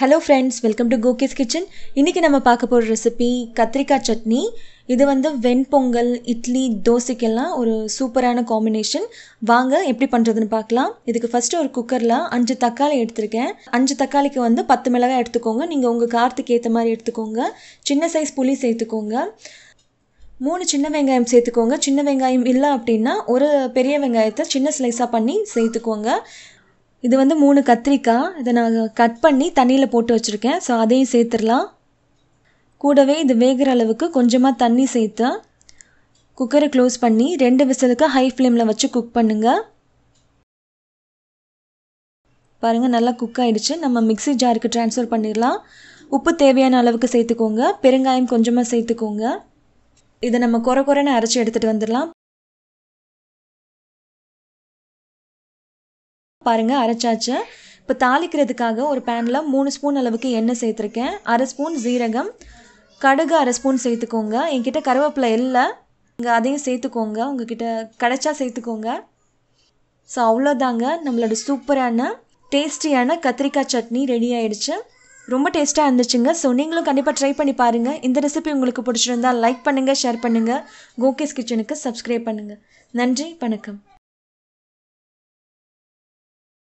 hello friends welcome to கோகிஸ் kitchen இன்றைக்கி நம்ம பார்க்க போகிற ரெசிபி கத்திரிக்காய் சட்னி இது வந்து வெண்பொங்கல் இட்லி தோசைக்கெல்லாம் ஒரு சூப்பரான காம்பினேஷன் வாங்க எப்படி பண்ணுறதுன்னு பார்க்கலாம் இதுக்கு ஃபஸ்ட்டு ஒரு குக்கரில் அஞ்சு தக்காளி எடுத்திருக்கேன் அஞ்சு தக்காளிக்கு வந்து பத்து மிளகாய் எடுத்துக்கோங்க நீங்கள் உங்கள் காரத்துக்கு ஏற்ற மாதிரி எடுத்துக்கோங்க சின்ன சைஸ் புளி சேர்த்துக்கோங்க மூணு சின்ன வெங்காயம் சேர்த்துக்கோங்க சின்ன வெங்காயம் இல்லை அப்படின்னா ஒரு பெரிய வெங்காயத்தை சின்ன ஸ்லைஸாக பண்ணி சேர்த்துக்கோங்க இது வந்து மூணு கத்திரிக்காய் இதை நான் கட் பண்ணி தண்ணியில் போட்டு வச்சுருக்கேன் ஸோ அதையும் சேர்த்துடலாம் கூடவே இது வேகிற அளவுக்கு கொஞ்சமாக தண்ணி சேர்த்து குக்கரை க்ளோஸ் பண்ணி ரெண்டு விசிலுக்கு ஹை ஃப்ளேமில் வச்சு குக் பண்ணுங்கள் பாருங்கள் நல்லா குக் ஆகிடுச்சு நம்ம மிக்சி ஜாருக்கு ட்ரான்ஸ்ஃபர் பண்ணிடலாம் உப்பு தேவையான அளவுக்கு சேர்த்துக்கோங்க பெருங்காயம் கொஞ்சமாக சேர்த்துக்கோங்க இதை நம்ம குறை குறைன்னு அரைச்சி எடுத்துகிட்டு வந்துடலாம் பாருங்க அரைச்சாச்சு இப்போ தாளிக்கிறதுக்காக ஒரு பேனில் மூணு ஸ்பூன் அளவுக்கு எண்ணெய் சேர்த்துருக்கேன் அரை ஸ்பூன் ஜீரகம் கடுகு அரை ஸ்பூன் சேர்த்துக்கோங்க என்கிட்ட கருவேப்பிலை இல்லை இங்கே அதையும் சேர்த்துக்கோங்க உங்ககிட்ட கடைச்சா சேர்த்துக்கோங்க ஸோ அவ்வளோதாங்க நம்மளோட சூப்பரான டேஸ்டியான கத்திரிக்காய் சட்னி ரெடி ஆகிடுச்சு ரொம்ப டேஸ்ட்டாக இருந்துச்சுங்க ஸோ நீங்களும் கண்டிப்பாக ட்ரை பண்ணி பாருங்கள் இந்த ரெசிபி உங்களுக்கு பிடிச்சிருந்தா லைக் பண்ணுங்கள் ஷேர் பண்ணுங்கள் கோகேஸ் கிச்சனுக்கு சப்ஸ்கிரைப் பண்ணுங்கள் நன்றி வணக்கம்